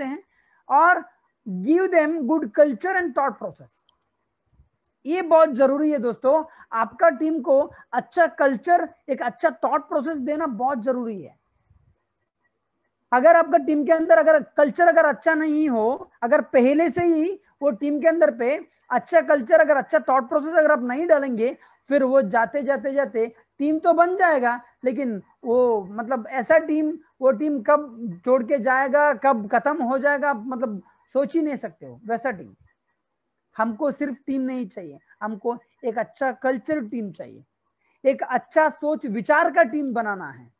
सकते हैं और give them good culture and thought process ये बहुत जरूरी है दोस्तों आपका टीम को अच्छा कल्चर एक अच्छा थॉट प्रोसेस देना बहुत जरूरी है अगर आपका टीम के अंदर अगर कल्चर अगर अच्छा नहीं हो अगर पहले से ही वो टीम के अंदर पे अच्छा कल्चर अगर अच्छा थॉट प्रोसेस अगर आप नहीं डालेंगे फिर वो जाते जाते जाते टीम तो बन जाएगा लेकिन वो मतलब ऐसा टीम वो टीम कब छोड़ के जाएगा कब खत्म हो जाएगा मतलब सोच ही नहीं सकते हो वैसा टीम हमको सिर्फ टीम नहीं चाहिए हमको एक अच्छा कल्चर टीम चाहिए एक अच्छा सोच विचार का टीम बनाना है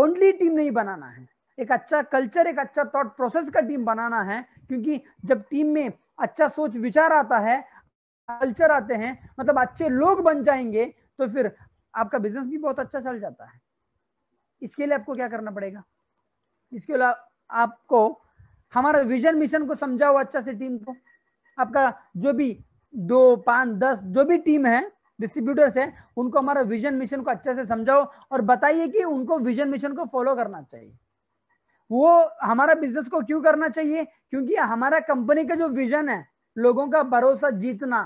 ओनली टीम नहीं बनाना है एक अच्छा कल्चर एक अच्छा थॉट प्रोसेस का टीम बनाना है क्योंकि जब टीम में अच्छा सोच विचार आता है कल्चर आते हैं मतलब अच्छे लोग बन जाएंगे तो फिर आपका बिजनेस भी बहुत अच्छा चल जाता है इसके लिए आपको क्या करना पड़ेगा इसके अलावा आपको हमारा विजन मिशन को समझाओ अच्छा से टीम को आपका जो भी दो पाँच दस जो भी टीम है डिस्ट्रीब्यूटर्स है उनको हमारा विजन मिशन को अच्छे से समझाओ और बताइए कि उनको विजन मिशन को फॉलो करना चाहिए वो हमारा बिजनेस को क्यों करना चाहिए क्योंकि हमारा कंपनी का जो विजन है लोगों का भरोसा जीतना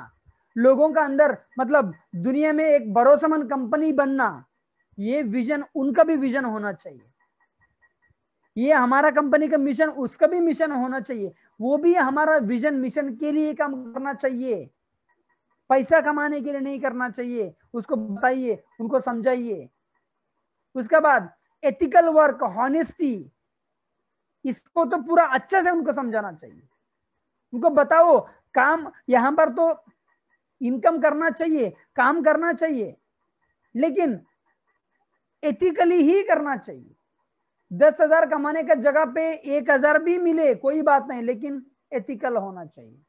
लोगों का अंदर मतलब दुनिया में एक भरोसेमंद कंपनी बनना ये विजन उनका भी विजन होना चाहिए ये हमारा कंपनी का मिशन उसका भी मिशन होना चाहिए वो भी हमारा विजन मिशन के लिए काम करना चाहिए पैसा कमाने के लिए नहीं करना चाहिए उसको बताइए उनको समझाइए उसके बाद एथिकल वर्क हॉनेस्टी इसको तो पूरा अच्छे से उनको समझाना चाहिए उनको बताओ काम यहाँ पर तो इनकम करना चाहिए काम करना चाहिए लेकिन एथिकली ही करना चाहिए दस हजार कमाने का जगह पे एक हजार भी मिले कोई बात नहीं लेकिन एथिकल होना चाहिए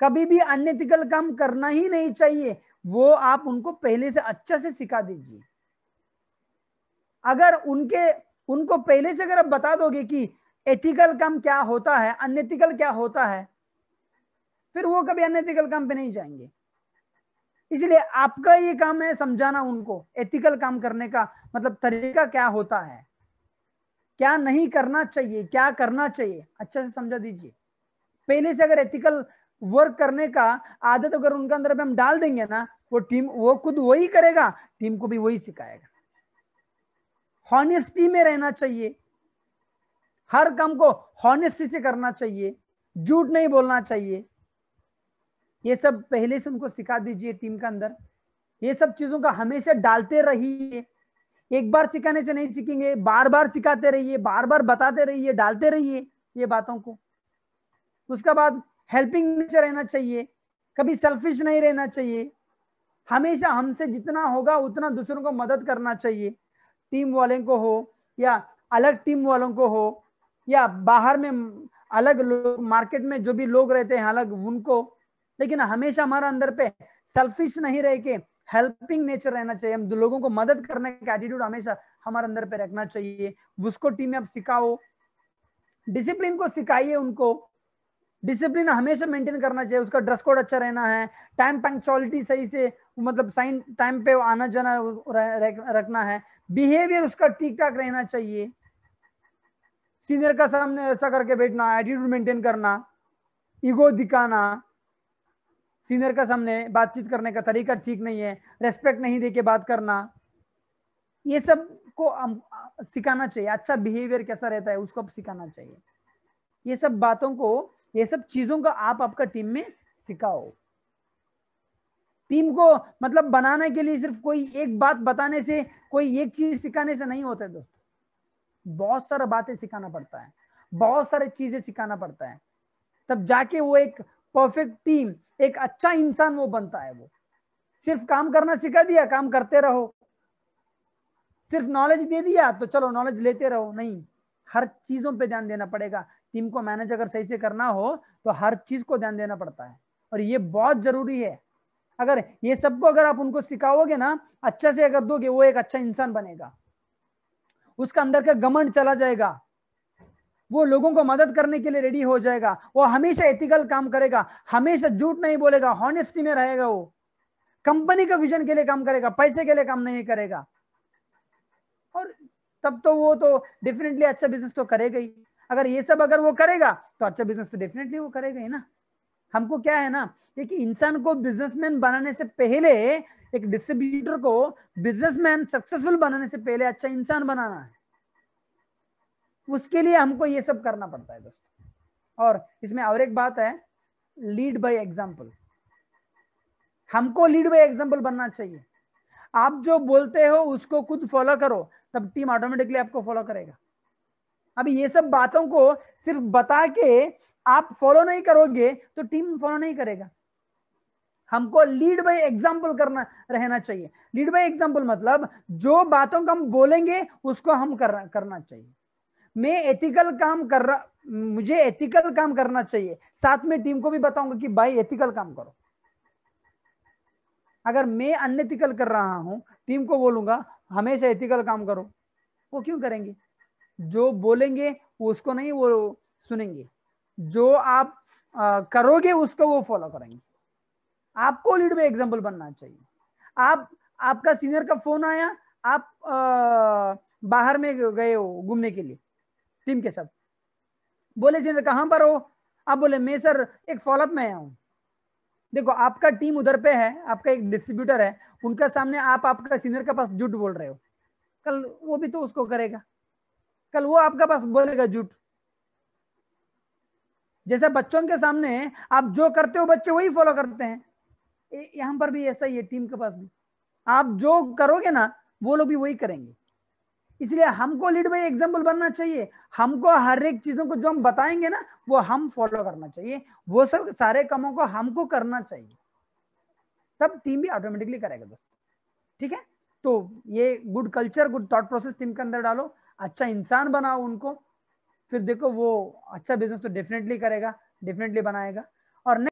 कभी भी अनएथिकल काम करना ही नहीं चाहिए वो आप उनको पहले से अच्छा से सिखा दीजिए अगर उनके उनको पहले से अगर आप बता दोगे कि एथिकल काम क्या होता है अनएथिकल क्या होता है फिर वो कभी अनएथिकल काम पे नहीं जाएंगे इसलिए आपका ये काम है समझाना उनको एथिकल काम करने का मतलब तरीका क्या होता है क्या नहीं करना चाहिए क्या करना चाहिए अच्छा से समझा दीजिए पहले से अगर एथिकल वर्क करने का आदत अगर उनके अंदर हम डाल देंगे ना वो टीम वो खुद वही करेगा टीम को भी वही सिखाएगा हॉनेस्टी में रहना चाहिए हर काम को हॉनेस्टी से करना चाहिए झूठ नहीं बोलना चाहिए ये सब पहले से उनको सिखा दीजिए टीम के अंदर ये सब चीजों का हमेशा डालते रहिए एक बार सिखाने से नहीं सीखेंगे बार बार सिखाते रहिए बार बार बताते रहिए डालते रहिए ये बातों को उसके बाद हेल्पिंग नेचर रहना चाहिए कभी सेल्फिश नहीं रहना चाहिए हमेशा हमसे जितना होगा उतना दूसरों को मदद करना चाहिए टीम वाले को हो या अलग टीम वालों को हो या बाहर में अलग लोग मार्केट में जो भी लोग रहते हैं अलग उनको लेकिन हमेशा हमारा अंदर पे सेल्फिश नहीं रह के हेल्पिंग नेचर रहना चाहिए हम लोगों को मदद करने का एटीट्यूड हमेशा हमारे अंदर पे रखना चाहिए उसको टीम में आप सिखाओ डिसिप्लिन को सिखाइए उनको डिसिप्लिन हमेशा मेंटेन करना चाहिए उसका ड्रेस कोड अच्छा रहना है टाइम पंक्चुअलिटी सही से मतलब साइन टाइम पे आना जाना रखना है बिहेवियर उसका ठीक ठाक रहना चाहिए सीनियर का सामने ऐसा करके बैठना एटीट्यूड मेंटेन करना ईगो दिखाना सीनियर का सामने बातचीत करने का तरीका ठीक नहीं है रेस्पेक्ट नहीं दे के बात करना ये सब को सिखाना चाहिए अच्छा बिहेवियर कैसा रहता है उसको आप सिखाना चाहिए ये सब बातों को ये सब चीजों का आप आपका टीम में सिखाओ टीम को मतलब बनाने के लिए सिर्फ कोई एक बात बताने से कोई एक चीज सिखाने से नहीं होता है दोस्तों बहुत सारा बातें सिखाना पड़ता है बहुत सारी चीजें सिखाना पड़ता है तब जाके वो एक परफेक्ट टीम एक अच्छा इंसान वो बनता है वो सिर्फ काम करना सिखा दिया काम करते रहो सिर्फ नॉलेज दे दिया तो चलो नॉलेज लेते रहो नहीं हर चीजों पे ध्यान देना पड़ेगा टीम को मैनेज अगर सही से करना हो तो हर चीज को ध्यान देना पड़ता है और ये बहुत जरूरी है अगर ये सबको अगर आप उनको सिखाओगे ना अच्छा से अगर दोगे वो एक अच्छा इंसान बनेगा उसका अंदर का गमंड चला जाएगा वो लोगों को मदद करने के लिए रेडी हो जाएगा वो हमेशा एथिकल काम करेगा हमेशा झूठ नहीं बोलेगा हॉनेस्टी में रहेगा वो कंपनी का विजन के लिए काम करेगा पैसे के लिए काम नहीं करेगा और तब तो वो तो डेफिनेटली अच्छा बिजनेस तो करेगा ही अगर ये सब अगर वो करेगा तो अच्छा बिजनेस तो डेफिनेटली वो करेगा ही ना हमको क्या है ना एक इंसान को बिजनेसमैन बनाने से पहले एक डिस्ट्रीब्यूटर को बिजनेसमैन सक्सेसफुल बनाने से पहले अच्छा इंसान बनाना है उसके लिए हमको ये सब करना पड़ता है दोस्तों और इसमें और एक बात है लीड बाय एग्जाम्पल हमको लीड बाय एग्जाम्पल बनना चाहिए आप जो बोलते हो उसको खुद फॉलो करो तब टीम ऑटोमेटिकली आपको फॉलो करेगा अभी ये सब बातों को सिर्फ बता के आप फॉलो नहीं करोगे तो टीम फॉलो नहीं करेगा हमको लीड बाय एग्जाम्पल करना रहना चाहिए लीड बाय एग्जाम्पल मतलब जो बातों को हम बोलेंगे उसको हम करना करना चाहिए मैं एथिकल काम कर रहा मुझे एथिकल काम करना चाहिए साथ में टीम को भी बताऊंगा कि भाई एथिकल काम करो अगर मैं अनएथिकल कर रहा हूं टीम को बोलूंगा हमेशा एथिकल काम करो वो क्यों करेंगे जो बोलेंगे उसको नहीं वो सुनेंगे जो आप आ, करोगे उसको वो फॉलो करेंगे आपको लीड में एग्जाम्पल बनना चाहिए आप आपका सीनियर का फोन आया आप आ, बाहर में गए हो घूमने के लिए टीम के सब बोले जिंदर कहाँ पर हो आप बोले मैं सर एक फॉलोअप में आया हूँ देखो आपका टीम उधर पे है आपका एक डिस्ट्रीब्यूटर है उनका सामने आप आपका सीनियर के पास झूठ बोल रहे हो कल वो भी तो उसको करेगा कल वो आपका पास बोलेगा झूठ जैसे बच्चों के सामने आप जो करते हो बच्चे वही फॉलो करते हैं यहां पर भी ऐसा ही है टीम के पास भी आप जो करोगे ना वो लोग भी वही करेंगे इसलिए हमको लीड बाई एग्जाम्पल बनना चाहिए हमको हर एक चीजों को जो हम बताएंगे ना वो हम फॉलो करना चाहिए वो सब सारे कामों को हमको करना चाहिए तब टीम भी ऑटोमेटिकली करेगा दोस्तों ठीक है तो ये good culture good thought process team के अंदर डालो अच्छा इंसान बनाओ उनको फिर देखो वो अच्छा बिजनेस तो डेफिनेटली करेगा डेफिनेटली बनाएगा और